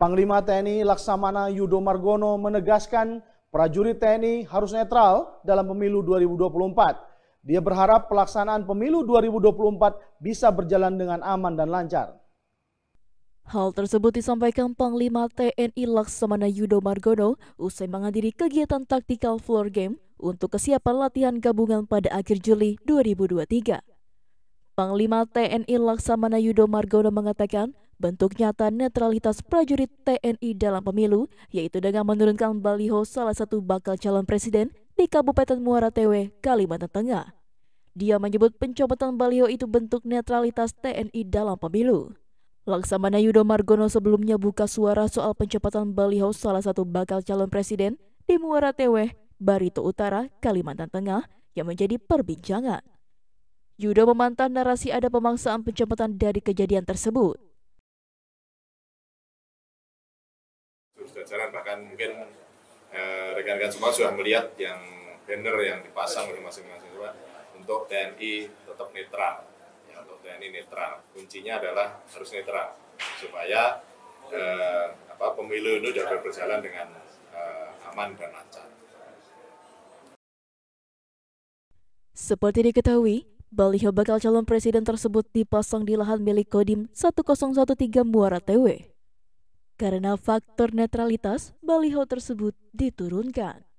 Panglima TNI Laksamana Yudo Margono menegaskan prajurit TNI harus netral dalam pemilu 2024. Dia berharap pelaksanaan pemilu 2024 bisa berjalan dengan aman dan lancar. Hal tersebut disampaikan Panglima TNI Laksamana Yudo Margono usai menghadiri kegiatan taktikal floor game untuk kesiapan latihan gabungan pada akhir Juli 2023. Panglima TNI Laksamana Yudo Margono mengatakan bentuk nyata netralitas prajurit TNI dalam pemilu, yaitu dengan menurunkan baliho salah satu bakal calon presiden di Kabupaten Muara Tewe, Kalimantan Tengah. Dia menyebut pencopotan baliho itu bentuk netralitas TNI dalam pemilu. Laksamana Yudo Margono sebelumnya buka suara soal pencopotan baliho salah satu bakal calon presiden di Muara Tewe, Barito Utara, Kalimantan Tengah yang menjadi perbincangan. Yudo memantah narasi ada pemangsaan pencopotan dari kejadian tersebut. jalan-jalan bahkan mungkin eh, rekan-rekan eh, semua sudah melihat yang banner yang dipasang oleh masing-masing coba untuk TNI tetap netral ya, untuk TNI netral kuncinya adalah harus netral supaya eh, apa pemilu itu dapat berjalan dengan eh, aman dan lancar. Seperti diketahui, baliho bakal calon presiden tersebut dipasang di lahan milik Kodim 1013 Muara Tewe. Karena faktor netralitas, baliho tersebut diturunkan.